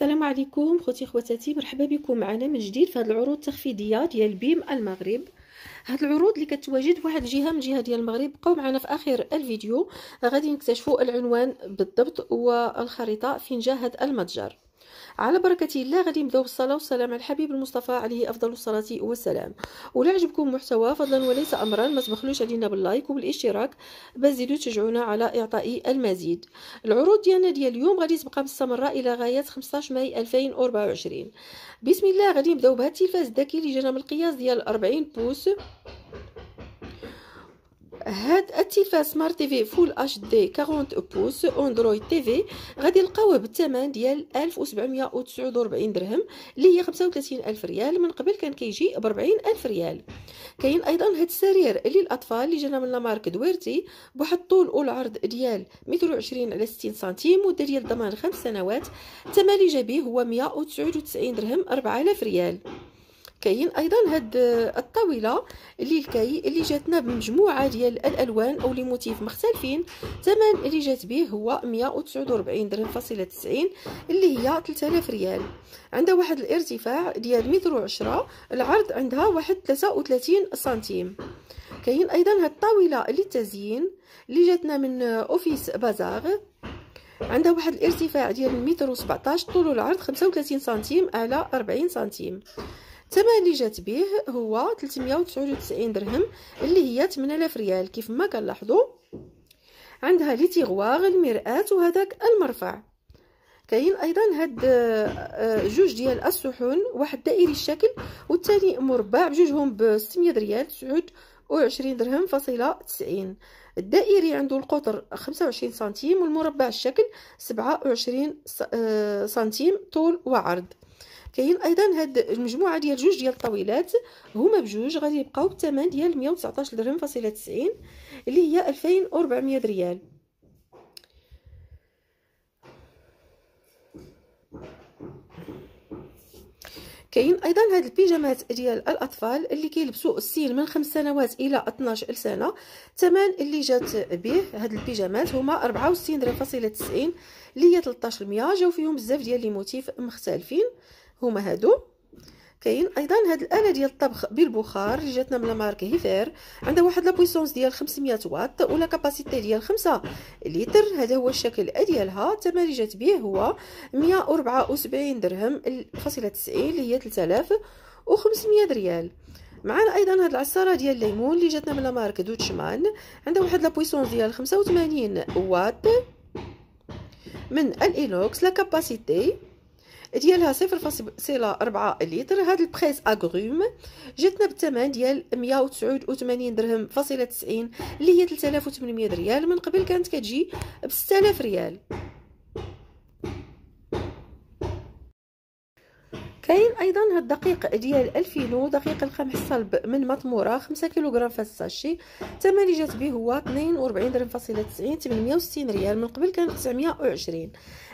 السلام عليكم خوتي خواتاتي مرحبا بكم معنا من جديد في هذه العروض التخفيضيه ديال بيم المغرب هاد العروض اللي كتواجد واحد الجهه من جهه ديال المغرب بقاو معنا في اخر الفيديو غادي نكتشفوا العنوان بالضبط والخريطه فين جا هاد المتجر على بركه الله غادي نبداو بالصلاه والسلام على الحبيب المصطفى عليه افضل الصلاه والسلام ولا عجبكم المحتوى فضلا وليس امرا ما تبخلوش علينا باللايك وبالاشتراك باش تزيدوا تشجعونا على اعطاء المزيد العروض ديالنا ديال اليوم غادي تبقى مستمره الى غايه 15 ماي 2024 بسم الله غادي نبداو بهذا التلفاز الذكي اللي جانا من القياس ديال 40 بوس هاد التلفاز سمارت تي في فول اتش دي 40 بوس اندرويد تي في غادي نلقاوه بالثمن ديال 1749 درهم اللي هي 35000 ريال من قبل كان كيجي ب 40000 ريال كاين ايضا هاد السرير للاطفال اللي جانا من لامارك دويرتي بواحد الطول والعرض ديال متر 20 على 60 سنتيم مده ديال الضمان 5 سنوات الثمن اللي جا به هو 199 درهم 4000 ريال كاين ايضا هاد آه، الطاوله اللي كاي اللي جاتنا بمجموعه ديال الالوان او لي موتيف مختلفين الثمن اللي جات به هو 149 درهم فاصله 90 اللي هي 3000 ريال عندها واحد الارتفاع ديال متر و10 العرض عندها واحد 33 سنتيم كاين ايضا هاد الطاوله للتزيين اللي جاتنا من آه، اوفيس بازار عندها واحد الارتفاع ديال متر و17 طول العرض 35 سنتيم على 40 سنتيم الثمن اللي جات به هو 399 درهم اللي هي 8000 ريال كيف ما كنلاحظوا عندها لي تيغواغ المرآة وهذاك المرفع كاين ايضا هاد آه، آه، جوج ديال الصحون واحد دائري الشكل والثاني مربع بجوجهم ب 600 ريال 29 درهم فاصله 90 الدائري عنده القطر 25 سنتيم والمربع الشكل 27 آه، سنتيم طول وعرض كاين ايضا هاد المجموعه ديال جوج ديال الطويلات هما بجوج غادي يبقاو بثمن ديال 119 درهم فاصله 90 اللي هي 2400 ريال كاين ايضا هاد البيجامات ديال الاطفال اللي كيلبسوا السن من 5 سنوات الى 12 سنه الثمن اللي جات به هاد البيجامات هما 64 درهم فاصله 90 اللي هي 1300 جاو فيهم بزاف ديال لي موتيف مختلفين هما هادو كاين ايضا هاد الاله ديال الطبخ بالبخار اللي جاتنا من لامارك هيفير عندها واحد لابويسونس ديال 500 واط ولا كاباسيتي ديال 5 لتر هذا هو الشكل ديالها الثمن اللي جات به هو 174 درهم فاصله 90 اللي هي 3500 ريال معنا ايضا هاد العصاره ديال الليمون اللي جاتنا من لامارك دوتشمان عندها واحد لابويسونس ديال 85 واط من الانوكس لا كاباسيتي ديالها 0.4 لتر هذا البريس اغروم جاتنا بالثمن ديال 189 درهم فاصله 90 اللي هي 3800 ريال من قبل كانت كتجي ب 6000 ريال كاين ايضا هاد الدقيق ديال الفينو دقيق القمح الصلب من مطموره 5 كيلوغرام في الساشي الثمن اللي جات به هو 42 درهم فاصله 90 860 ريال من قبل كان 920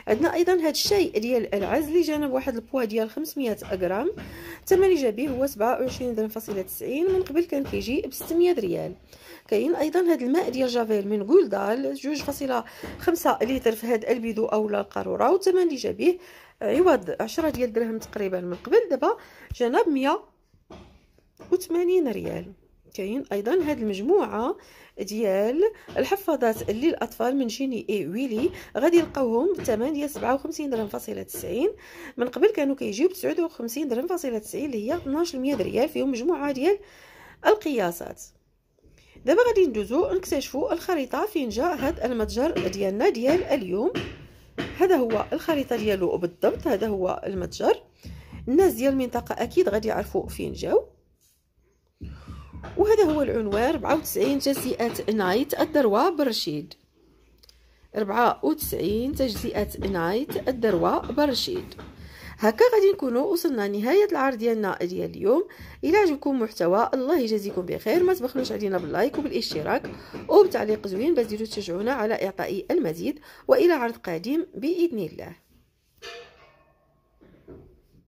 عندنا ايضا هاد الشاي ديال العز اللي جانا بواحد البوا ديال 500 غرام الثمن اللي جا به هو 27 درهم فاصله 90 من قبل كان كيجي ب 600 ريال كاين ايضا هاد الماء ديال جافيل من جولدال 2.5 لتر في هاد البيدو اولا القاروره والثمن اللي جا به عوض عشرة ديال الدراهم تقريبا من قبل دابا جانا ب 180 ريال كاين ايضا هاد المجموعه ديال الحفاضات للاطفال من جيني اي ويلي غادي يلقاوهم بالثمن ديال 57 درهم فاصله 90 من قبل كانوا كيجيو ب 59 درهم فاصله 90 اللي هي 1200 ريال فيهم مجموعه ديال القياسات دابا غادي ندوزو نكتشفوا الخريطه فين جا هاد المتجر ديالنا ديال اليوم هذا هو الخريطة ديالو بالضبط هذا هو المتجر الناس ديال المنطقة أكيد غادي يعرفوا فين جاو وهذا هو العنوان 94 تجزئة نايت الدروة برشيد 94 تجزئة نايت الدروة برشيد هكا غادي نكونوا وصلنا نهايه العرض ديالنا ديال اليوم الى عجبكم المحتوى الله يجازيكم بخير ما تبخلوش علينا باللايك وبالاشتراك وبتعليق زوين باش تشجعونا على اعطاء المزيد والى عرض قادم باذن الله